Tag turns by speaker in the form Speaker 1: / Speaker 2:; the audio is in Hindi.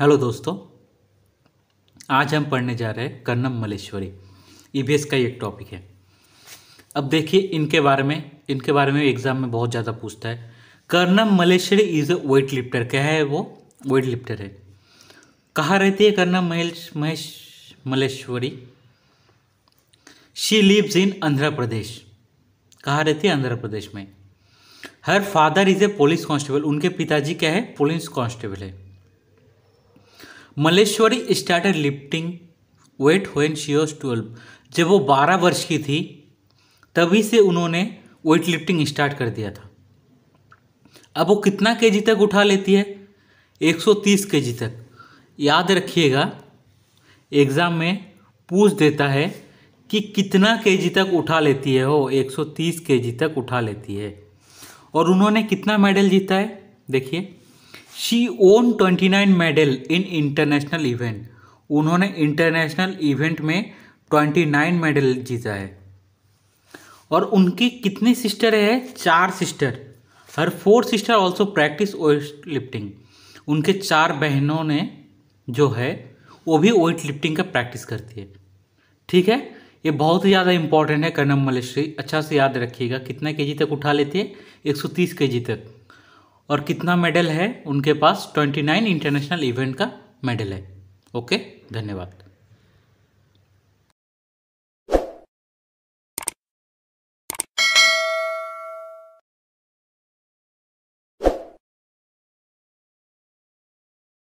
Speaker 1: हेलो दोस्तों आज हम पढ़ने जा रहे हैं कर्णम मलेश्वरी ईबीएस e का एक टॉपिक है अब देखिए इनके बारे में इनके बारे में एग्जाम में बहुत ज़्यादा पूछता है Karnam Malleswari is a weight lifter क्या है वो वेट लिफ्टर है कहाँ रहती है Karnam Mahesh Mahesh Malleswari she lives in Andhra Pradesh कहाँ रहती है आंध्र प्रदेश में her father is a police constable उनके पिताजी क्या है पुलिस कांस्टेबल है Malleswari started lifting weight when she was twelve जब वो बारह वर्ष की थी तभी से उन्होंने वेट लिफ्टिंग स्टार्ट कर दिया था अब वो कितना के तक उठा लेती है 130 जी तक याद रखिएगा एग्ज़ाम में पूछ देता है कि कितना जी तक उठा लेती है वो 130 जी तक उठा लेती है और उन्होंने कितना मेडल जीता है देखिए she won 29 medal in international event उन्होंने इंटरनेशनल इवेंट में 29 मेडल जीता है और उनकी कितने सिस्टर है चार sister her four sister also practice weight lifting उनके चार बहनों ने जो है वो भी वेट लिफ्टिंग का प्रैक्टिस करती है ठीक है ये बहुत ही ज़्यादा इंपॉर्टेंट है कर्नम मलेश्री अच्छा से याद रखिएगा कितना के तक उठा लेती है 130 केजी तक और कितना मेडल है उनके पास ट्वेंटी नाइन इंटरनेशनल इवेंट का मेडल है ओके धन्यवाद